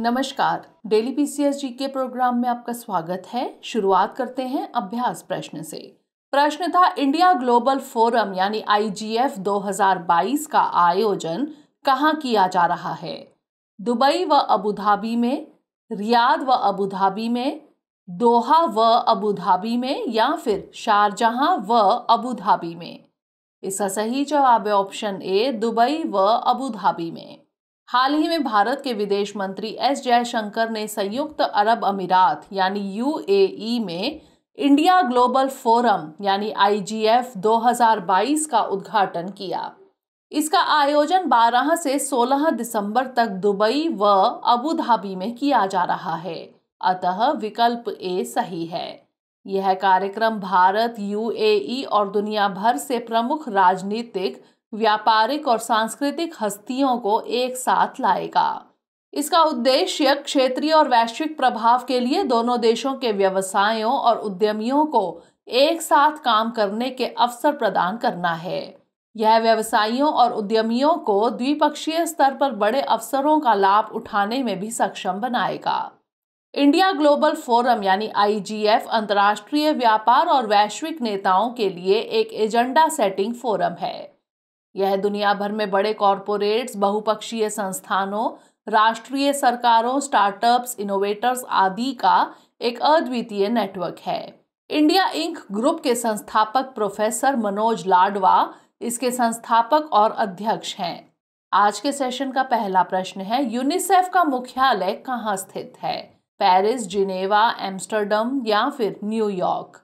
नमस्कार daily PCS जी के programme में आपका स्वागत है शुरुआत करते हैं अभ्यास प्रश्न से प्रश्न था इंडिया ग्लोबल फोरम यानी आईजीएफ 2022 का आयोजन कहाँ किया जा रहा है दुबई व धाबी में रियाद व धाबी में दोहा व धाबी में या फिर शारजहां व अबू धाबी में इसका सही जवाब है ऑप्शन ए दुबई व धाबी में हाल ही में भारत के विदेश मंत्री एस जयशंकर ने संयुक्त अरब अमीरात यानी यूएई में इंडिया ग्लोबल फोरम यानी आईजीएफ 2022 का उद्घाटन किया इसका आयोजन 12 से 16 दिसंबर तक दुबई व अबू धाबी में किया जा रहा है अतः विकल्प ए सही है यह कार्यक्रम भारत यूएई और दुनिया भर से प्रमुख राजनीतिक व्यापारिक और सांस्कृतिक हस्तियों को एक साथ लाएगा इसका उद्देश्य क्षेत्रीय और वैश्विक प्रभाव के लिए दोनों देशों के व्यवसायों और उद्यमियों को एक साथ काम करने के अवसर प्रदान करना है यह व्यवसायियों और उद्यमियों को द्विपक्षीय स्तर पर बड़े अवसरों का लाभ उठाने में भी सक्षम बनाएगा इंडिया ग्लोबल फोरम यानी आईजीएफ अंतर्राष्ट्रीय व्यापार और वैश्विक नेताओं के लिए एक एजेंडा सेटिंग फोरम है यह दुनिया भर में बड़े कॉरपोरेट्स बहुपक्षीय संस्थानों राष्ट्रीय सरकारों स्टार्टअप्स इनोवेटर्स आदि का एक अद्वितीय नेटवर्क है इंडिया इंक ग्रुप के संस्थापक प्रोफेसर मनोज लाडवा इसके संस्थापक और अध्यक्ष हैं आज के सेशन का पहला प्रश्न है यूनिसेफ का मुख्यालय कहाँ स्थित है पेरिस जिनेवा एम्स्टर्डम या फिर न्यूयॉर्क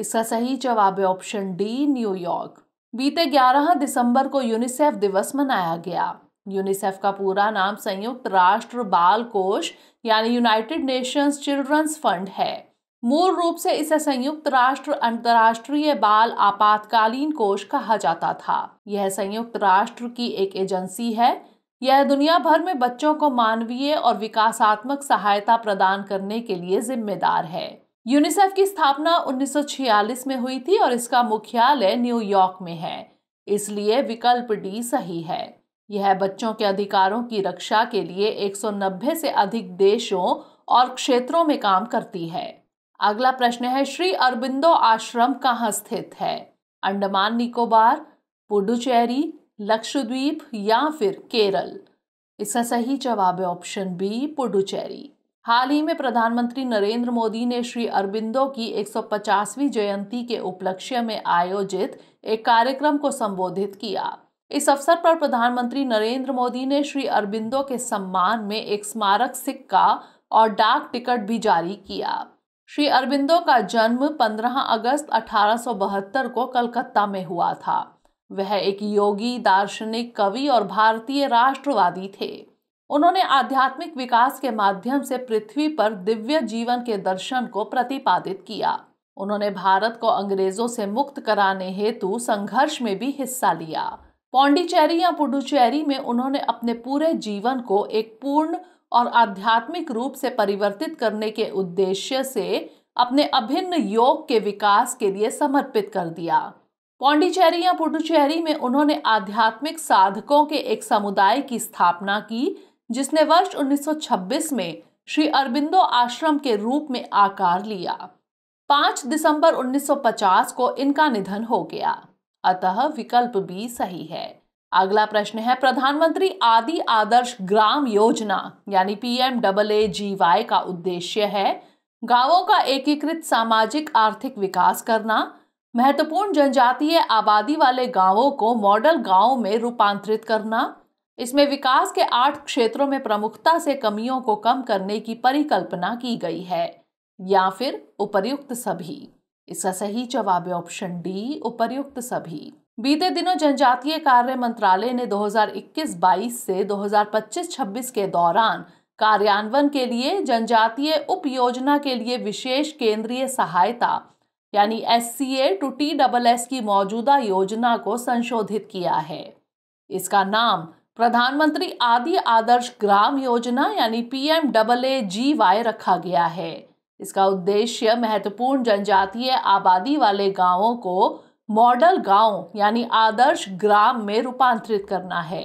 इसका सही जवाब है ऑप्शन डी न्यूयॉर्क बीते 11 दिसंबर को यूनिसेफ दिवस मनाया गया यूनिसेफ का पूरा नाम संयुक्त राष्ट्र बाल कोष यानी यूनाइटेड नेशंस चिल्ड्रंस फंड है मूल रूप से इसे संयुक्त राष्ट्र अंतर्राष्ट्रीय बाल आपातकालीन कोष कहा जाता था यह संयुक्त राष्ट्र की एक एजेंसी है यह दुनिया भर में बच्चों को मानवीय और विकासात्मक सहायता प्रदान करने के लिए जिम्मेदार है यूनिसेफ की स्थापना 1946 में हुई थी और इसका मुख्यालय न्यूयॉर्क में है इसलिए विकल्प डी सही है यह बच्चों के अधिकारों की रक्षा के लिए 190 से अधिक देशों और क्षेत्रों में काम करती है अगला प्रश्न है श्री अरबिंदो आश्रम कहाँ स्थित है अंडमान निकोबार पुडुचेरी लक्षद्वीप या फिर केरल इसका सही जवाब है ऑप्शन बी पुडुचेरी हाल ही में प्रधानमंत्री नरेंद्र मोदी ने श्री अरबिंदो की 150वीं जयंती के उपलक्ष्य में आयोजित एक कार्यक्रम को संबोधित किया इस अवसर पर प्रधानमंत्री नरेंद्र मोदी ने श्री अरबिंदो के सम्मान में एक स्मारक सिक्का और डाक टिकट भी जारी किया श्री अरबिंदो का जन्म 15 अगस्त अठारह को कलकत्ता में हुआ था वह एक योगी दार्शनिक कवि और भारतीय राष्ट्रवादी थे उन्होंने आध्यात्मिक विकास के माध्यम से पृथ्वी पर दिव्य जीवन के दर्शन को प्रतिपादित किया उन्होंने भारत को अंग्रेजों से मुक्त कराने हेतु संघर्ष में भी हिस्सा लिया पौंडीचेरी या पुडुचेरी में उन्होंने अपने पूरे जीवन को एक पूर्ण और आध्यात्मिक रूप से परिवर्तित करने के उद्देश्य से अपने अभिन्न योग के विकास के लिए समर्पित कर दिया पौंडीचेरी या पुडुचेरी में उन्होंने आध्यात्मिक साधकों के एक समुदाय की स्थापना की जिसने वर्ष 1926 में श्री अरबिंदो आश्रम के रूप में आकार लिया 5 दिसंबर 1950 को इनका निधन हो गया अतः विकल्प बी सही है अगला प्रश्न है प्रधानमंत्री आदि आदर्श ग्राम योजना यानी P M double A G Y का उद्देश्य है गांवों का एकीकृत सामाजिक आर्थिक विकास करना महत्वपूर्ण जनजातीय आबादी वाले गांवों को मॉडल गांवों में रूपांतरित करना इसमें विकास के आठ क्षेत्रों में प्रमुखता से कमियों को कम करने की परिकल्पना की गई है या फिर उपर्युक्त सभी इसका सही जवाब है ऑप्शन डी उपर्युक्त सभी बीते दिनों जनजातीय कार्य मंत्रालय ने 2021-22 से 2025-26 के दौरान कार्यान्वयन के लिए जनजातीय उप योजना के लिए विशेष केंद्रीय सहायता यानी S C A to T double S की मौजूदा योजना को संशोधित किया है इसका नाम प्रधानमंत्री आदि आदर्श ग्राम योजना यानी P M double A G Y रखा गया है इसका उद्देश्य महत्वपूर्ण जनजातीय आबादी वाले गांवों को मॉडल गांव यानी आदर्श ग्राम में रूपांतरित करना है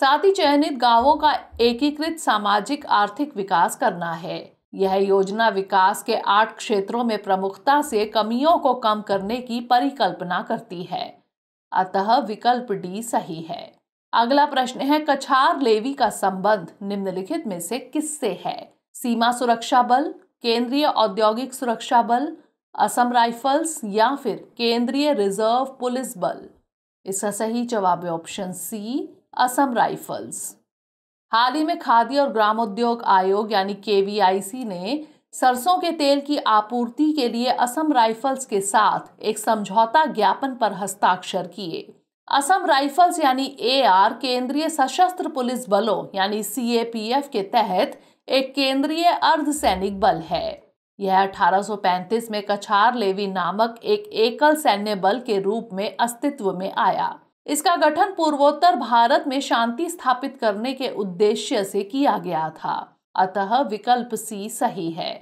साथ ही चयनित गांवों का एकीकृत सामाजिक आर्थिक विकास करना है यह योजना विकास के आठ क्षेत्रों में प्रमुखता से कमियों को कम करने की परिकल्पना करती है अतः विकल्प डी सही है अगला प्रश्न है कछार लेवी का संबंध निम्नलिखित में से किससे है सीमा सुरक्षा बल केंद्रीय औद्योगिक सुरक्षा बल असम राइफल्स या फिर केंद्रीय रिजर्व पुलिस बल इसका सही जवाब है ऑप्शन सी असम राइफल्स हाल ही में खादी और ग्रामोद्योग आयोग यानी के ने सरसों के तेल की आपूर्ति के लिए असम राइफल्स के साथ एक समझौता ज्ञापन पर हस्ताक्षर किए असम राइफल्स यानी आर केंद्रीय सशस्त्र पुलिस बलों यानी एफ के तहत एक केंद्रीय अर्धसैनिक बल है यह 1835 में कछार लेवी नामक एक एकल सैन्य बल के रूप में अस्तित्व में आया इसका गठन पूर्वोत्तर भारत में शांति स्थापित करने के उद्देश्य से किया गया था अतः विकल्प सी सही है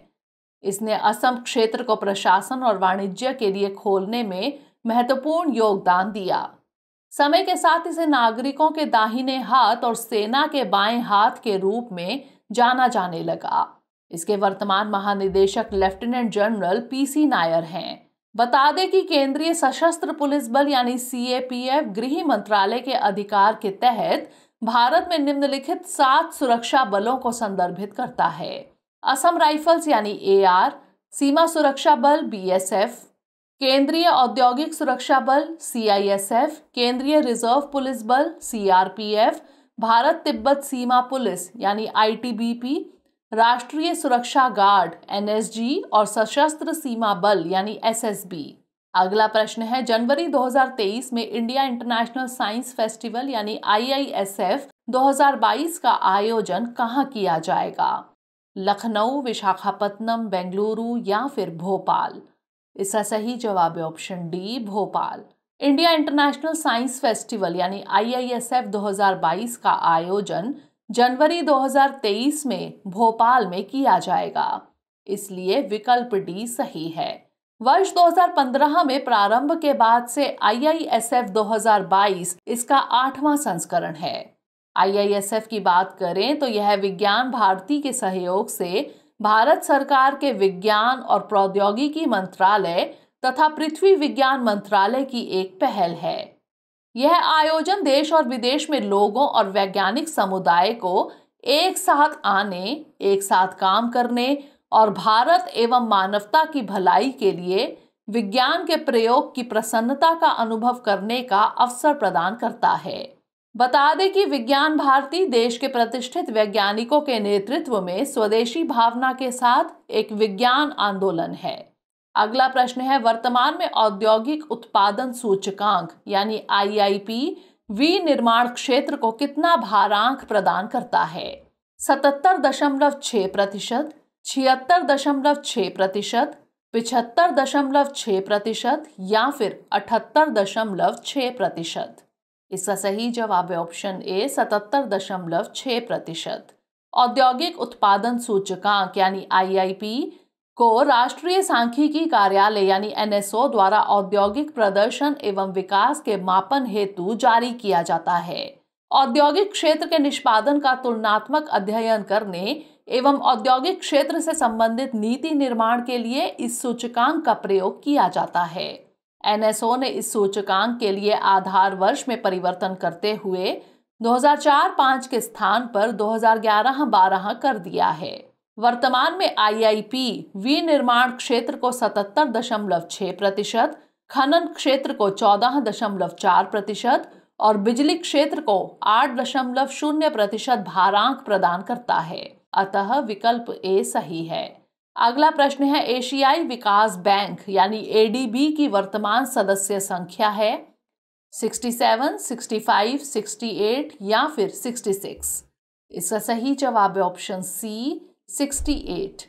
इसने असम क्षेत्र को प्रशासन और वाणिज्य के लिए खोलने में महत्वपूर्ण योगदान दिया समय के साथ इसे नागरिकों के दाहिने हाथ और सेना के बाएं हाथ के रूप में जाना जाने लगा इसके वर्तमान महानिदेशक लेफ्टिनेंट जनरल पीसी नायर हैं बता दें कि केंद्रीय सशस्त्र पुलिस बल यानी सीएपीएफ गृह मंत्रालय के अधिकार के तहत भारत में निम्नलिखित सात सुरक्षा बलों को संदर्भित करता है असम राइफल्स यानी एआर सीमा सुरक्षा बल बीएसएफ केंद्रीय औद्योगिक सुरक्षा बल सीआईएसएफ केंद्रीय रिजर्व पुलिस बल सीआरपीएफ भारत तिब्बत सीमा पुलिस यानी आईटीबीपी राष्ट्रीय सुरक्षा गार्ड एनएसजी और सशस्त्र सीमा बल यानी एसएसबी अगला प्रश्न है जनवरी 2023 में इंडिया इंटरनेशनल साइंस फेस्टिवल यानी आईआईएसएफ 2022 का आयोजन कहाँ किया जाएगा लखनऊ विशाखापत्तनम बेंगलुरु या फिर भोपाल इसका सही जवाब है option D Bhopal India International Science Festival यानी आईआईएसएफ 2022 का आयोजन जनवरी 2023 में भोपाल में किया जाएगा इसलिए विकल्प डी सही है वर्ष 2015 में प्रारंभ के बाद से आईआईएसएफ 2022 इसका आठवां संस्करण है आईआईएसएफ की बात करें तो यह विज्ञान भारती के सहयोग से भारत सरकार के विज्ञान और प्रौद्योगिकी मंत्रालय तथा पृथ्वी विज्ञान मंत्रालय की एक पहल है यह आयोजन देश और विदेश में लोगों और वैज्ञानिक समुदाय को एक साथ आने एक साथ काम करने और भारत एवं मानवता की भलाई के लिए विज्ञान के प्रयोग की प्रसन्नता का अनुभव करने का अवसर प्रदान करता है बता दें कि विज्ञान भारती देश के प्रतिष्ठित वैज्ञानिकों के नेतृत्व में स्वदेशी भावना के साथ एक विज्ञान आंदोलन है अगला प्रश्न है वर्तमान में औद्योगिक उत्पादन सूचकांक यानी आईआईपी विनिर्माण क्षेत्र को कितना भारांक प्रदान करता है सतहत्तर दशमलव छः प्रतिशत छिहत्तर दशमलव छः प्रतिशत पिछहत्तर दशमलव छह प्रतिशत या फिर अठहत्तर दशमलव छः प्रतिशत इसका सही जवाब है ऑप्शन ए सतहत्तर दशमलव छ प्रतिशत औद्योगिक उत्पादन सूचकांक यानी आईआईपी को राष्ट्रीय सांख्यिकी कार्यालय यानी एनएसओ द्वारा औद्योगिक प्रदर्शन एवं विकास के मापन हेतु जारी किया जाता है औद्योगिक क्षेत्र के निष्पादन का तुलनात्मक अध्ययन करने एवं औद्योगिक क्षेत्र से संबंधित नीति निर्माण के लिए इस सूचकांक का प्रयोग किया जाता है एनएसओ ने इस सूचकांक के लिए आधार वर्ष में परिवर्तन करते हुए 2004-5 के स्थान पर 2011-12 कर दिया है वर्तमान में आईआईपी विनिर्माण क्षेत्र को 77.6 प्रतिशत खनन क्षेत्र को 14.4 प्रतिशत और बिजली क्षेत्र को 8.0 प्रतिशत भारांक प्रदान करता है अतः विकल्प ए सही है अगला प्रश्न है एशियाई विकास बैंक यानी एडीबी की वर्तमान सदस्य संख्या है 67, 65, 68 या फिर 66। इसका सही जवाब है ऑप्शन सी 68।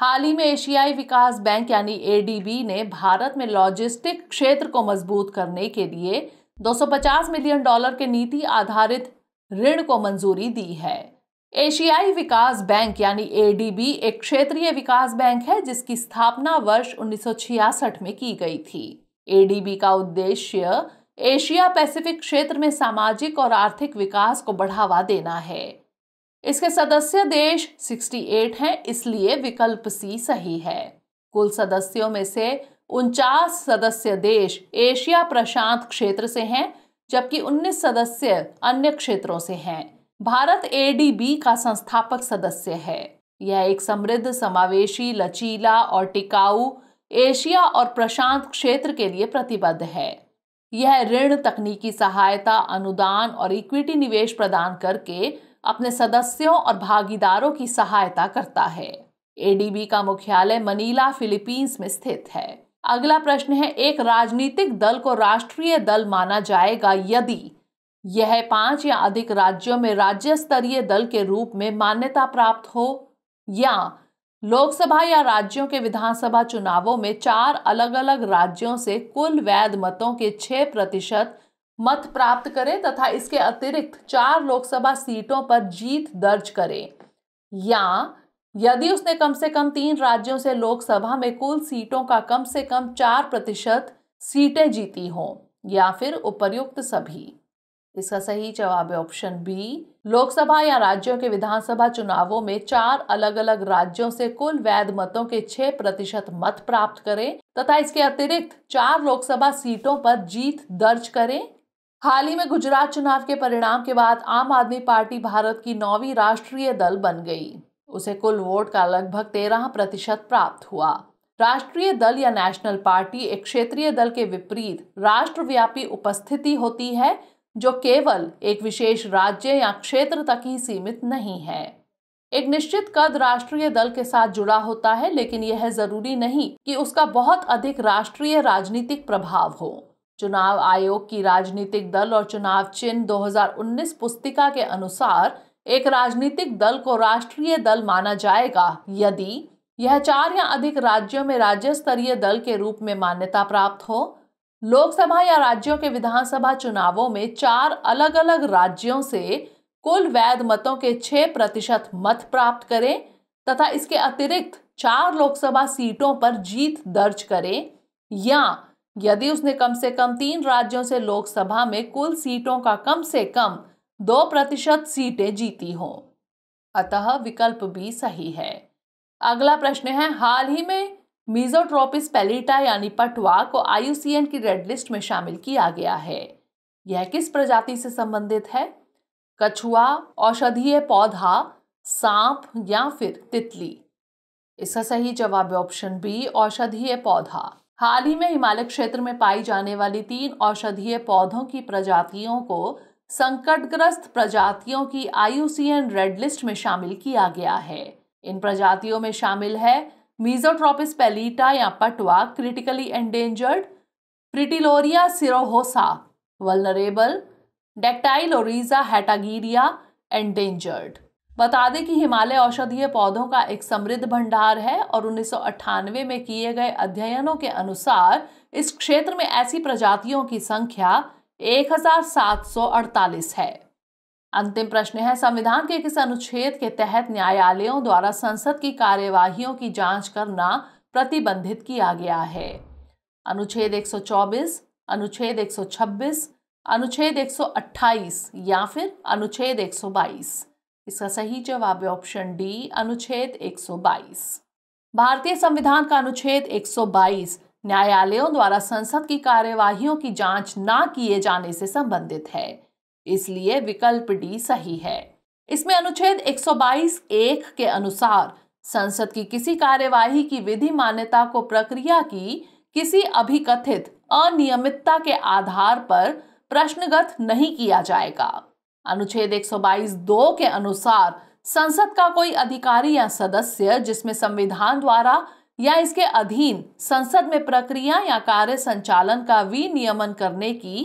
हाल ही में एशियाई विकास बैंक यानी एडीबी ने भारत में लॉजिस्टिक क्षेत्र को मजबूत करने के लिए 250 मिलियन डॉलर के नीति आधारित ऋण को मंजूरी दी है एशियाई विकास बैंक यानी एडीबी एक क्षेत्रीय विकास बैंक है जिसकी स्थापना वर्ष 1966 में की गई थी एडीबी का उद्देश्य एशिया पैसिफिक क्षेत्र में सामाजिक और आर्थिक विकास को बढ़ावा देना है इसके सदस्य देश 68 हैं इसलिए विकल्प सी सही है कुल सदस्यों में से उनचास सदस्य देश एशिया प्रशांत क्षेत्र से हैं जबकि 19 सदस्य अन्य क्षेत्रों से हैं भारत एडीबी का संस्थापक सदस्य है यह एक समृद्ध समावेशी लचीला और टिकाऊ एशिया और प्रशांत क्षेत्र के लिए प्रतिबद्ध है यह ऋण तकनीकी सहायता अनुदान और इक्विटी निवेश प्रदान करके अपने सदस्यों और भागीदारों की सहायता करता है एडीबी का मुख्यालय मनीला फिलीपींस में स्थित है अगला प्रश्न है एक राजनीतिक दल को राष्ट्रीय दल माना जाएगा यदि यह पांच या अधिक राज्यों में राज्य स्तरीय दल के रूप में मान्यता प्राप्त हो या लोकसभा या राज्यों के विधानसभा चुनावों में चार अलग अलग राज्यों से कुल वैध मतों के छह प्रतिशत मत प्राप्त करें तथा इसके अतिरिक्त चार लोकसभा सीटों पर जीत दर्ज करें या यदि उसने कम से कम तीन राज्यों से लोकसभा में कुल सीटों का कम से कम चार प्रतिशत सीटें जीती हों या फिर उपर्युक्त सभी इसका सही जवाब है ऑप्शन बी लोकसभा या राज्यों के विधानसभा चुनावों में चार अलग अलग राज्यों से कुल वैध मतों के छह प्रतिशत मत प्राप्त करें तथा इसके अतिरिक्त चार लोकसभा सीटों पर जीत दर्ज करें हाल ही में गुजरात चुनाव के परिणाम के बाद आम आदमी पार्टी भारत की नौवीं राष्ट्रीय दल बन गई उसे कुल वोट का लगभग तेरह प्रतिशत प्राप्त हुआ राष्ट्रीय दल या नेशनल पार्टी एक क्षेत्रीय दल के विपरीत राष्ट्रव्यापी उपस्थिति होती है जो केवल एक विशेष राज्य या क्षेत्र तक ही सीमित नहीं है एक निश्चित कद राष्ट्रीय दल के साथ जुड़ा होता है लेकिन यह जरूरी नहीं कि उसका बहुत अधिक राष्ट्रीय राजनीतिक प्रभाव हो चुनाव आयोग की राजनीतिक दल और चुनाव चिन्ह 2019 पुस्तिका के अनुसार एक राजनीतिक दल को राष्ट्रीय दल माना जाएगा यदि यह चार या अधिक राज्यों में राज्य स्तरीय दल के रूप में मान्यता प्राप्त हो लोकसभा या राज्यों के विधानसभा चुनावों में चार अलग अलग राज्यों से कुल वैध मतों के छह प्रतिशत मत प्राप्त करें तथा इसके अतिरिक्त चार लोकसभा सीटों पर जीत दर्ज करें या यदि उसने कम से कम तीन राज्यों से लोकसभा में कुल सीटों का कम से कम दो प्रतिशत सीटें जीती हों अतः विकल्प भी सही है अगला प्रश्न है हाल ही में मीजोट्रोपिस पेलिटा यानी पटवा को आईयूसीएन की रेड लिस्ट में शामिल किया गया है यह किस प्रजाति से संबंधित है कछुआ औषधीय पौधा सांप या फिर तितली इसका सही जवाब है ऑप्शन बी औषधीय पौधा हाल ही में हिमालय क्षेत्र में पाई जाने वाली तीन औषधीय पौधों की प्रजातियों को संकटग्रस्त प्रजातियों की आईयूसीएन रेड लिस्ट में शामिल किया गया है इन प्रजातियों में शामिल है मीजोट्रॉपिस पेलीटा या पटवा क्रिटिकली एंडेंजर्ड प्रिटिलोरिया सिरोहोसा वलनरेबल डेक्टाइलोरिजा हैटागीरिया एंडेंजर्ड बता दें कि हिमालय औषधीय पौधों का एक समृद्ध भंडार है और उन्नीस में किए गए अध्ययनों के अनुसार इस क्षेत्र में ऐसी प्रजातियों की संख्या 1748 है अंतिम प्रश्न है संविधान के किस अनुच्छेद के तहत न्यायालयों द्वारा संसद की कार्यवाहियों की जांच करना प्रतिबंधित किया गया है अनुच्छेद 124, अनुच्छेद 126, अनुच्छेद 128 या फिर अनुच्छेद 122। इसका सही जवाब है ऑप्शन डी अनुच्छेद 122। भारतीय संविधान का अनुच्छेद 122 न्यायालयों द्वारा संसद की कार्यवाहियों की जांच ना किए जाने से संबंधित है इसलिए विकल्प डी सही है इसमें अनुच्छेद 122 एक के अनुसार संसद की किसी कार्यवाही की विधि मान्यता को प्रक्रिया की किसी अभिकथित अनियमितता के आधार पर प्रश्नगत नहीं किया जाएगा अनुच्छेद 122 दो के अनुसार संसद का कोई अधिकारी या सदस्य जिसमें संविधान द्वारा या इसके अधीन संसद में प्रक्रिया या कार्य संचालन का विनियमन करने की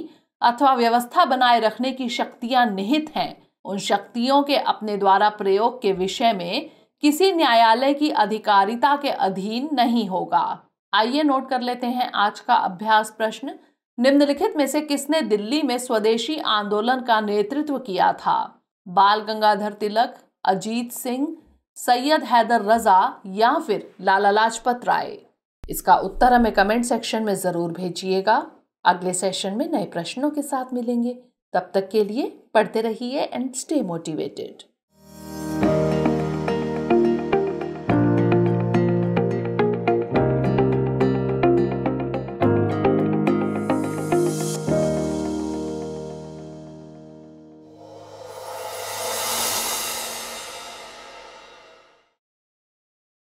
अथवा व्यवस्था बनाए रखने की शक्तियां निहित हैं उन शक्तियों के अपने द्वारा प्रयोग के विषय में किसी न्यायालय की अधिकारिता के अधीन नहीं होगा आइए नोट कर लेते हैं आज का अभ्यास प्रश्न निम्नलिखित में से किसने दिल्ली में स्वदेशी आंदोलन का नेतृत्व किया था बाल गंगाधर तिलक अजीत सिंह सैयद हैदर रजा या फिर लाला लाजपत राय इसका उत्तर हमें कमेंट सेक्शन में ज़रूर भेजिएगा अगले सेशन में नए प्रश्नों के साथ मिलेंगे तब तक के लिए पढ़ते रहिए एंड स्टे मोटिवेटेड